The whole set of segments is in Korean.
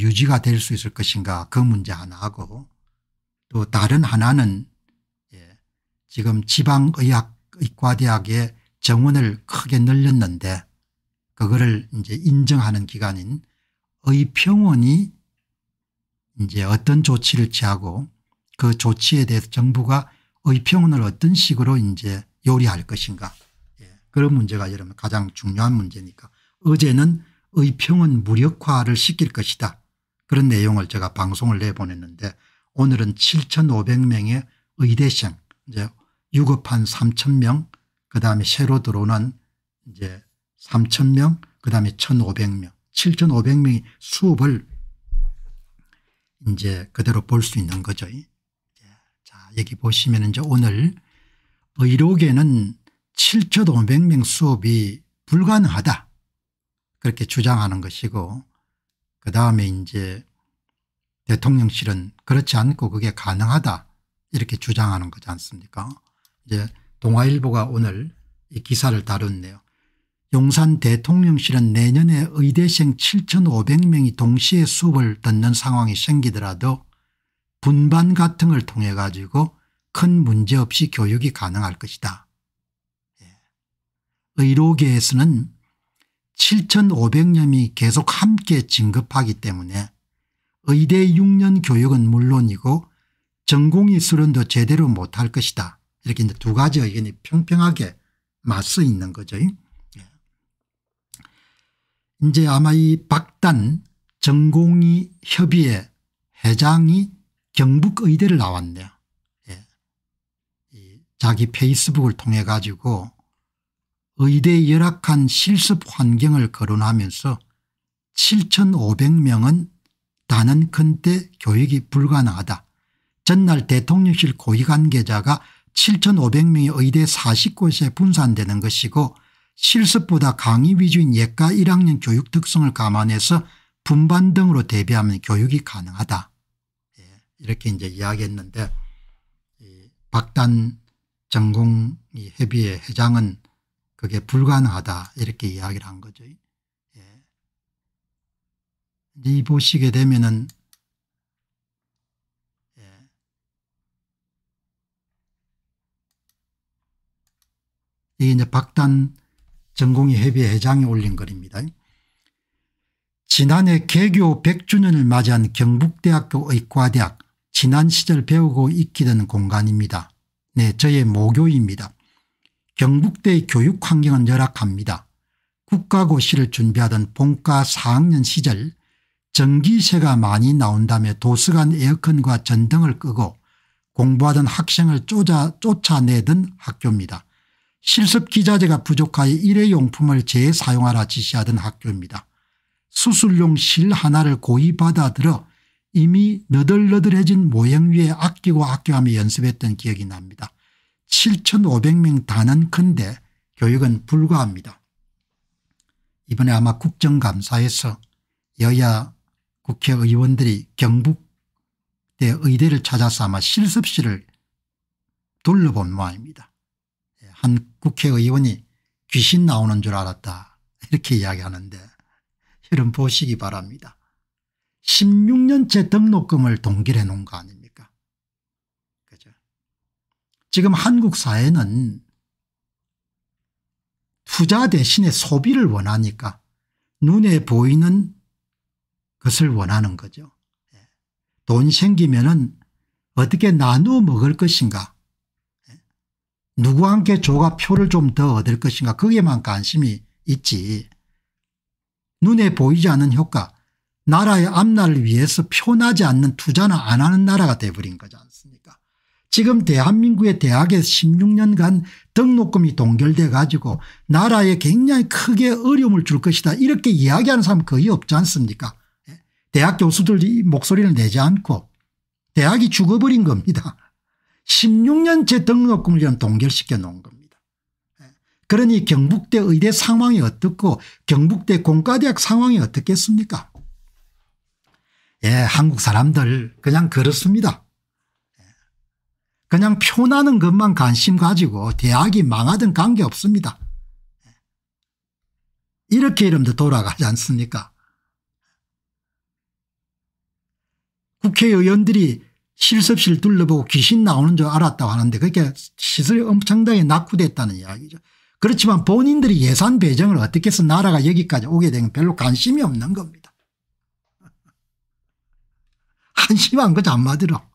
유지가 될 수 있을 것인가 그 문제 하나하고 또 다른 하나는 예, 지금 지방의학의과대학의 정원을 크게 늘렸는데 그거를 이제 인정하는 기관인 의평원이 이제 어떤 조치를 취하고 그 조치에 대해서 정부가 의평원을 어떤 식으로 이제 요리할 것인가 예, 그런 문제가 여러분 가장 중요한 문제니까 어제는 의평원 무력화를 시킬 것이다. 그런 내용을 제가 방송을 내보냈는데 오늘은 7,500명의 의대생 이제 유급한 3,000명 그다음에 새로 들어오는 이제 3,000명 그다음에 1,500명 7,500명이 수업을 이제 그대로 볼 수 있는 거죠. 자 여기 보시면 이제 오늘 의료계는 7,500명 수업이 불가능하다 그렇게 주장하는 것이고 그다음에 이제 대통령실은 그렇지 않고 그게 가능하다 이렇게 주장하는 거지 않습니까 이제 동아일보가 오늘 이 기사를 다뤘네요. 용산 대통령실은 내년에 의대생 7,500명이 동시에 수업을 듣는 상황이 생기더라도 분반 같은 걸 통해 가지고 큰 문제 없이 교육이 가능할 것이다. 예. 의료계에서는 7,500여 명이 계속 함께 진급하기 때문에 의대 6년 교육은 물론이고 전공이 수련도 제대로 못할 것이다. 이렇게 이제 두 가지 의견이 평평하게 맞서 있는 거죠. 예. 이제 아마 이 박단 전공이 협의회 회장이 경북의대를 나왔네요. 예. 자기 페이스북을 통해 가지고 의대 열악한 실습 환경을 거론하면서 7,500명은 단언컨대 교육이 불가능하다. 전날 대통령실 고위관계자가 7 5 0 0명의 의대 40곳에 분산되는 것이고 실습보다 강의 위주인 예과 1학년 교육 특성을 감안해서 분반 등으로 대비하면 교육이 가능하다. 예, 이렇게 이제 이야기했는데 박단 전공 협의회 회장은 그게 불가능하다 이렇게 이야기를 한 거죠. 예. 이 보시게 되면은 예. 이게 이제 박단 전공의 협의 회장이 올린 글입니다. 지난해 개교 100주년을 맞이한 경북대학교 의과대학 지난 시절 배우고 익히던 공간입니다. 네 저의 모교입니다. 경북대의 교육 환경은 열악합니다. 국가고시를 준비하던 본과 4학년 시절 전기세가 많이 나온다며 도서관 에어컨과 전등을 끄고 공부하던 학생을 쫓아, 쫓아내던 학교입니다. 실습 기자재가 부족하여 일회용품을 재사용하라 지시하던 학교입니다. 수술용 실 하나를 고의 받아들어 이미 너덜너덜해진 모형 위에 아끼고 아껴하며 연습했던 기억이 납니다. 7,500명 단원컨대 교육은 불과합니다. 이번에 아마 국정감사에서 여야 국회의원들이 경북대 의대를 찾아서 아마 실습실을 둘러본 모양입니다. 예, 한 국회의원이 귀신 나오는 줄 알았다 이렇게 이야기하는데 여러분 보시기 바랍니다. 16년째 등록금을 동결해 놓은 거 아닙니까 지금 한국 사회는 투자 대신에 소비를 원하니까 눈에 보이는 것을 원하는 거죠. 예. 돈 생기면은 어떻게 나누어 먹을 것인가 예. 누구 함께 조가 표를 좀 더 얻을 것인가 거기에만 관심이 있지 눈에 보이지 않는 효과 나라의 앞날을 위해서 표나지 않는 투자는안 하는 나라가 돼버린 거잖아습 지금 대한민국의 대학에 16년간 등록금이 동결돼 가지고 나라에 굉장히 크게 어려움을 줄 것이다 이렇게 이야기하는 사람 거의 없지 않습니까 예? 대학 교수들이 목소리를 내지 않고 대학이 죽어버린 겁니다. 16년째 등록금을 이런 동결시켜 놓은 겁니다. 예? 그러니 경북대 의대 상황이 어떻고 경북대 공과대학 상황이 어떻겠습니까 예 한국 사람들 그냥 그렇습니다. 그냥 표나는 것만 관심 가지고 대학이 망하든 관계없습니다. 이렇게 이러면 돌아가지 않습니까 국회의원들이 실습실 둘러보고 귀신 나오는 줄 알았다고 하는데 그게 시설이 엄청나게 낙후됐다는 이야기죠. 그렇지만 본인들이 예산 배정을 어떻게 해서 나라가 여기까지 오게 된건 별로 관심이 없는 겁니다. 한심한 거죠 한마디로.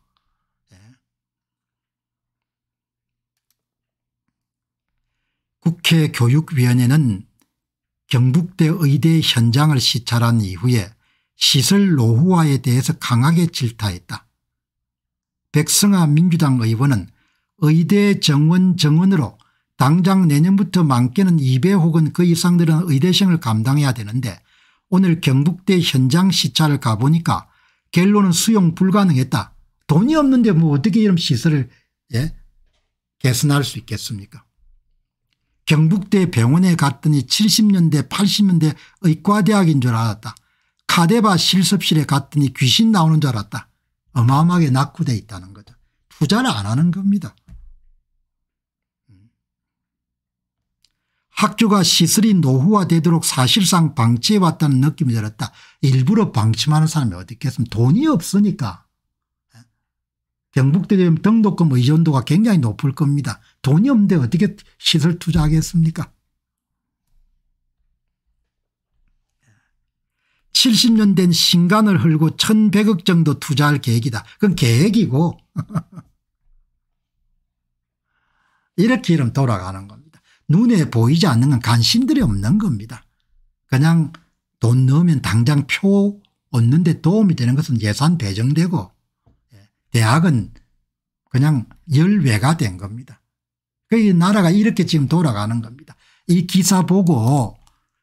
국회교육위원회는 경북대 의대 현장을 시찰한 이후에 시설 노후화에 대해서 강하게 질타했다. 백승아 민주당 의원은 의대 정원 정원으로 당장 내년부터 많게는 2배 혹은 그 이상 들은 의대생을 감당해야 되는데 오늘 경북대 현장 시찰을 가보니까 결론은 수용 불가능했다. 돈이 없는데 뭐 어떻게 이런 시설을 예? 개선할 수 있겠습니까 경북대 병원에 갔더니 70년대 80년대 의과대학인 줄 알았다. 카데바 실습실에 갔더니 귀신 나오는 줄 알았다. 어마어마하게 낙후돼 있다는 거죠. 투자를 안 하는 겁니다. 학교가 시설이 노후화되도록 사실상 방치해왔다는 느낌이 들었다. 일부러 방치하는 사람이 어디 있겠습니까 돈이 없으니까. 경북대대 등록금 의존도가 뭐 굉장히 높을 겁니다. 돈이 없는데 어떻게 시설 투자하겠습니까 70년 된 신간을 흘고 1100억 정도 투자할 계획이다. 그건 계획이고 이렇게 이름 돌아가는 겁니다. 눈에 보이지 않는 건 관심들이 없는 겁니다. 그냥 돈 넣으면 당장 표 얻는 데 도움이 되는 것은 예산 배정되고 대학은 그냥 열외가 된 겁니다. 그 나라가 이렇게 지금 돌아가는 겁니다. 이 기사 보고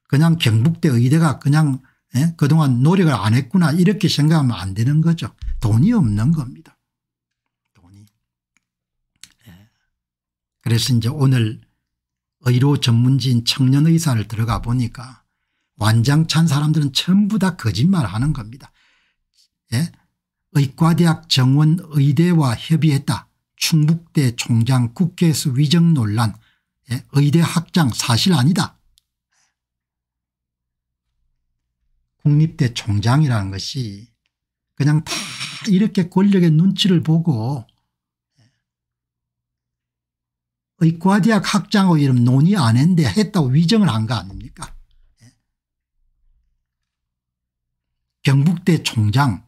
그냥 경북대 의대가 그냥 예? 그동안 노력을 안 했구나 이렇게 생각하면 안 되는 거죠. 돈이 없는 겁니다. 돈이. 예. 그래서 이제 오늘 의료 전문지 청년의사를 들어가 보니까 완장찬 사람들은 전부 다 거짓말하는 겁니다. 예? 의과대학 정원 의대와 협의했다. 충북대 총장 국회에서 위정 논란 예, 의대 학장 사실 아니다. 국립대 총장이라는 것이 그냥 다 이렇게 권력의 눈치를 보고 의과대학 학장의 이름 논의 안 했는데 했다고 위정을 한 거 아닙니까 예. 경북대 총장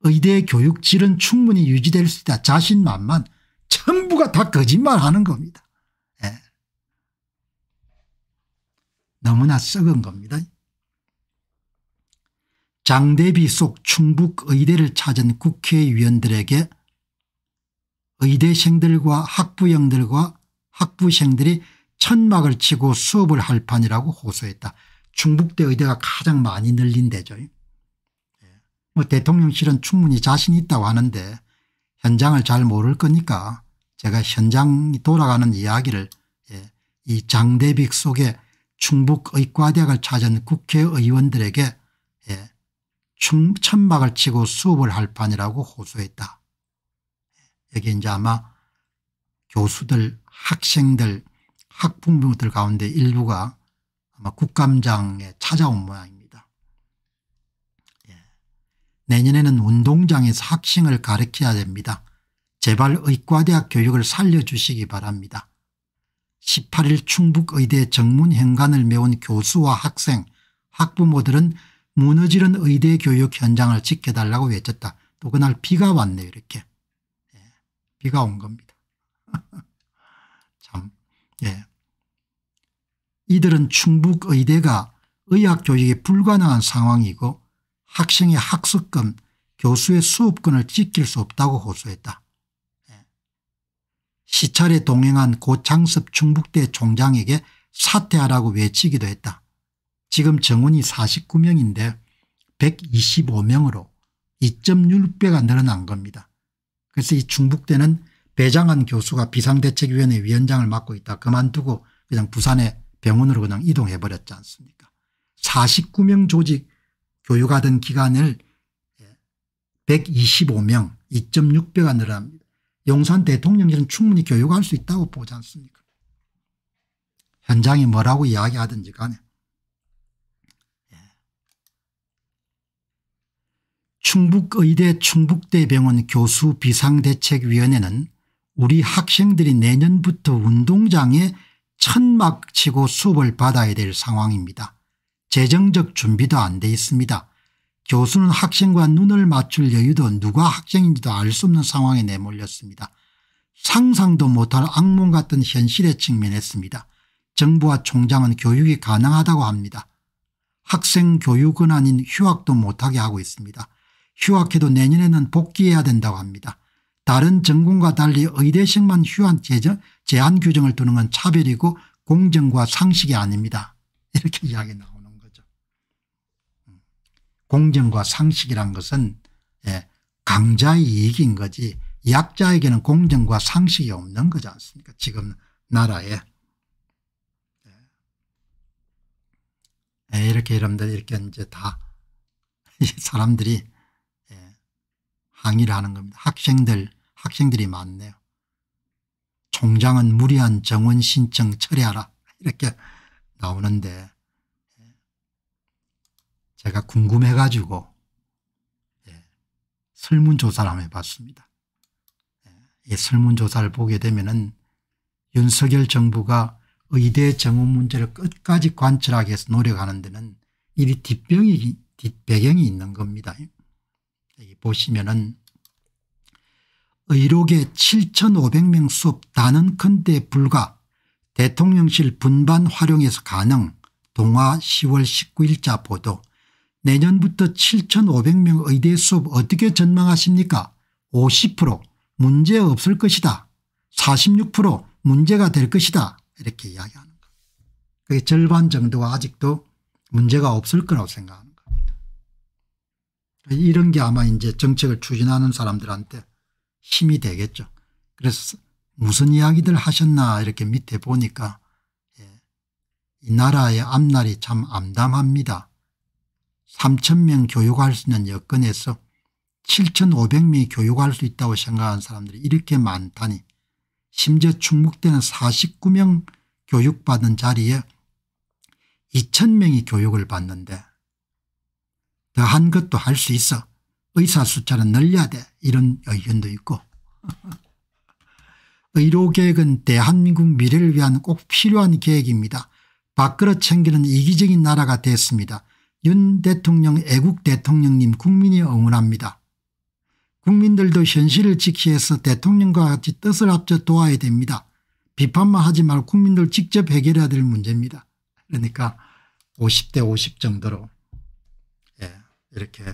의대 교육질은 충분히 유지될 수 있다. 자신만만 전부가 다 거짓말하는 겁니다. 예. 너무나 썩은 겁니다. 장대비 속 충북 의대를 찾은 국회의원들에게 의대생들과 학부형들과 학부생들이 천막을 치고 수업을 할 판이라고 호소했다. 충북대 의대가 가장 많이 늘린 대죠. 뭐 대통령실은 충분히 자신이 있다고 하는데 현장을 잘 모를 거니까 제가 현장이 돌아가는 이야기를 예, 이 장대빅 속에 충북 의과대학을 찾은 국회의원들에게 예, 충, 천막을 치고 수업을 할 판이라고 호소했다. 예, 여기 이제 아마 교수들 학생들 학부모들 가운데 일부가 아마 국감장에 찾아온 모양입니다. 내년에는 운동장에서 학생을 가르쳐야 됩니다. 제발 의과대학 교육을 살려주시기 바랍니다. 18일 충북의대 정문 현관을 메운 교수와 학생, 학부모들은 무너지는 의대 교육 현장을 지켜달라고 외쳤다. 또 그날 비가 왔네요 이렇게. 예, 비가 온 겁니다. 참 예. 이들은 충북의대가 의학교육이 불가능한 상황이고 학생의 학습권 교수의 수업권을 지킬 수 없다고 호소했다. 예. 시찰에 동행한 고창섭 충북대 총장에게 사퇴하라고 외치기도 했다. 지금 정원이 49명인데 125명으로 2.6배가 늘어난 겁니다. 그래서 이 충북대는 배장한 교수가 비상대책위원회 위원장을 맡고 있다 그만두고 그냥 부산의 병원으로 그냥 이동해버렸지 않습니까 49명 조직 교육하던 기간을 125명 2.6배가 늘어납니다. 용산 대통령실은 충분히 교육할 수 있다고 보지 않습니까 현장이 뭐라고 이야기하든지 간에 충북의대 충북대병원 교수 비상대책위원회는 우리 학생들이 내년부터 운동장에 천막 치고 수업을 받아야 될 상황입니다. 재정적 준비도 안 돼 있습니다. 교수는 학생과 눈을 맞출 여유도 누가 학생인지도 알 수 없는 상황에 내몰렸습니다. 상상도 못할 악몽 같은 현실에 직면했습니다. 정부와 총장은 교육이 가능하다고 합니다. 학생 교육은 아닌 휴학도 못하게 하고 있습니다. 휴학해도 내년에는 복귀해야 된다고 합니다. 다른 전공과 달리 의대생만 휴학 제한 규정을 두는 건 차별이고 공정과 상식이 아닙니다. 이렇게 이야기 나옵니다. 공정과 상식이란 것은 예, 강자의 이익인 거지 약자에게는 공정과 상식이 없는 거지 않습니까 지금 나라에. 예. 예, 이렇게 여러분들 이렇게 이제 다 사람들이 항의를 하는 겁니다. 학생들 학생들이 많네요. 총장은 무리한 정원 신청 철회하라 이렇게 나오는데 제가 궁금해가지고 예, 설문조사를 한번 해봤습니다. 예, 설문조사를 보게 되면은 윤석열 정부가 의대 정원 문제를 끝까지 관철하기 위해서 노력하는 데는 이리 뒷병이, 뒷배경이 있는 겁니다. 여기 보시면은 의료계 7,500명 수업 단은컨대 불과 대통령실 분반 활용에서 가능 동화 10월 19일자 보도 내년부터 7,500명 의대 수업 어떻게 전망하십니까 50% 문제 없을 것이다 46% 문제가 될 것이다 이렇게 이야기하는 거 그게 절반 정도가 아직도 문제가 없을 거라고 생각하는 겁니다. 이런 게 아마 이제 정책을 추진하는 사람들한테 힘이 되겠죠. 그래서 무슨 이야기들 하셨나 이렇게 밑에 보니까 예, 이 나라의 앞날이 참 암담합니다. 3천명 교육할 수 있는 여건에서 7,500명이 교육할 수 있다고 생각하는 사람들이 이렇게 많다니 심지어 충북대는 49명 교육받은 자리에 2,000명이 교육을 받는데 더 한 것도 할 수 있어 의사 숫자는 늘려야 돼 이런 의견도 있고 의료계획은 대한민국 미래를 위한 꼭 필요한 계획입니다. 밖으로 챙기는 이기적인 나라가 됐습니다. 윤 대통령 애국 대통령님 국민이 응원합니다. 국민들도 현실을 지키해서 대통령과 같이 뜻을 합쳐 도와야 됩니다. 비판만 하지 말고 국민들 직접 해결해야 될 문제입니다. 그러니까 50대 50 정도로 예, 이렇게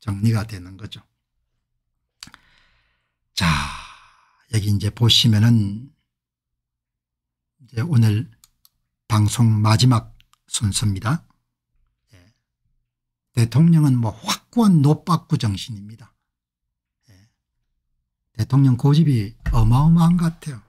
정리가 되는 거죠. 자 여기 이제 보시면은 이제 오늘 방송 마지막 순서입니다. 대통령은 뭐 확고한 노빠꾸 정신입니다. 예. 대통령 고집이 어마어마한 것 같아요.